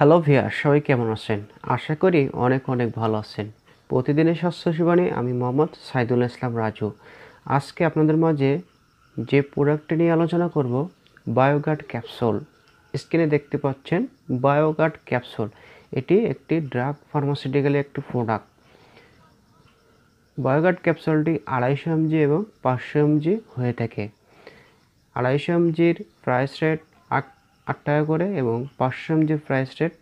hello Villa সবাই কেমন আছেন আশা করি অনেক অনেক ভালো আছেন প্রতিদিনের স্বাস্থ্য সেবানে আমি মোহাম্মদ সাইদুল ইসলাম রাজু আজকে আপনাদের মাঝে যে প্রোডাক্টটি নিয়ে আলোচনা করব বায়োগার্ড ক্যাপসুল স্ক্রিনে দেখতে পাচ্ছেন বায়োগার্ড ক্যাপসুল এটি একটি ড্রাগ ফার্মাসিউটিক্যাল একটি প্রোডাক্ট বায়োগার্ড ক্যাপসুলটি আড়াইশো এমজি এবং পাঁচশো এমজি হয়ে থাকে আড়াইশো এমজির প্রাইস রেট আট টাকা করে এবং পাঁচশো এম যে প্রাইস রেট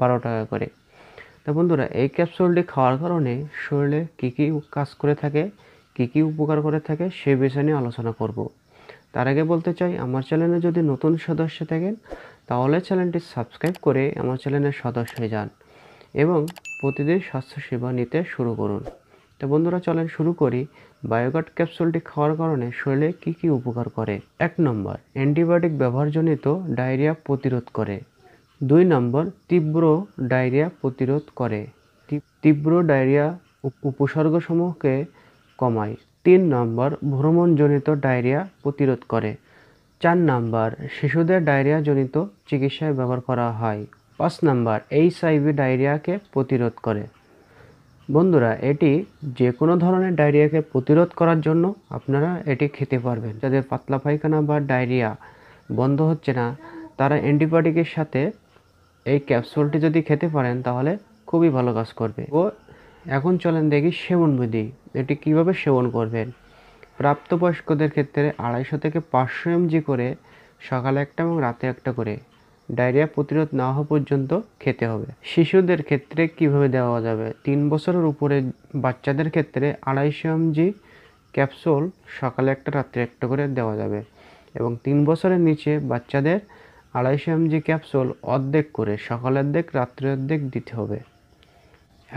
বারো টাকা করে তা বন্ধুরা এই ক্যাপসুলটি খাওয়ার কারণে শরীরে কী কী কাজ করে থাকে কী কী উপকার করে থাকে সে বিষয়ে নিয়ে আলোচনা করব তার আগে বলতে চাই আমার চ্যানেলে যদি নতুন সদস্য থাকেন তাহলে চ্যানেলটি সাবস্ক্রাইব করে আমার চ্যানেলের সদস্য হয়ে যান এবং প্রতিদিন স্বাস্থ্যসেবা নিতে শুরু করুন তো বন্ধুরা চলেন শুরু করি বায়োগাট ক্যাপসুলটি খাওয়ার কারণে শরীরে কি কি উপকার করে এক নম্বর অ্যান্টিবায়োটিক ব্যবহারজনিত ডায়রিয়া প্রতিরোধ করে দুই নম্বর তীব্র ডায়রিয়া প্রতিরোধ করে তীব্র ডায়রিয়া উপসর্গসমূহকে কমায় তিন নম্বর ভ্রমণজনিত ডায়রিয়া প্রতিরোধ করে চার নম্বর শিশুদের ডায়রিয়াজনিত চিকিৎসায় ব্যবহার করা হয় পাঁচ নম্বর এইচআইভি ডায়রিয়াকে প্রতিরোধ করে বন্ধুরা এটি যে কোনো ধরনের ডায়রিয়াকে প্রতিরোধ করার জন্য আপনারা এটি খেতে পারবেন যাদের পাতলা পায়খানা বা ডায়রিয়া বন্ধ হচ্ছে না তারা অ্যান্টিবায়োটিকের সাথে এই ক্যাপসুলটি যদি খেতে পারেন তাহলে খুবই ভালো কাজ করবে ও এখন চলেন দেখি সেবন বিধি এটি কিভাবে সেবন করবেন প্রাপ্তবয়স্কদের ক্ষেত্রে আড়াইশো থেকে পাঁচশো এমজি করে সকালে একটা এবং রাতে একটা করে ডায়রিয়া প্রতিরোধ না হওয়া পর্যন্ত খেতে হবে শিশুদের ক্ষেত্রে কিভাবে দেওয়া যাবে তিন বছরের উপরে বাচ্চাদের ক্ষেত্রে আড়াইশো এমজি ক্যাপসুল সকালে একটা রাত্রে একটা করে দেওয়া যাবে এবং তিন বছরের নিচে বাচ্চাদের আড়াইশো এমজি ক্যাপসুল অর্ধেক করে সকালের অর্ধেক রাত্রে অর্ধেক দিতে হবে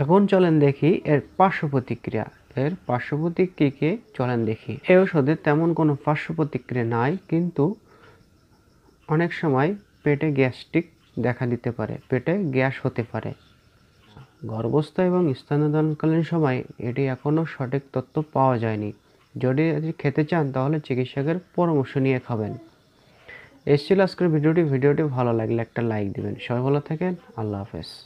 এখন চলেন দেখি এর পার্শ্ব প্রতিক্রিয়া এর পার্শ্ব প্রতিক্রিয়াকে চলেন দেখি এই ওষুধে তেমন কোনো পার্শ্ব প্রতিক্রিয়া নাই কিন্তু অনেক সময় পেটে গ্যাস্ট্রিক দেখা দিতে পারে পেটে গ্যাস হতে পারে গর্ভস্থ এবং স্তন্যদানকালীন সময় এটি এখনও সঠিক তথ্য পাওয়া যায়নি যদি খেতে চান তাহলে চিকিৎসকের পরামর্শ নিয়ে খাবেন এসছিল আজকের ভিডিওটি ভিডিওটি ভালো লাগলে একটা লাইক দিবেন সবাই ভালো থাকেন আল্লাহ হাফেজ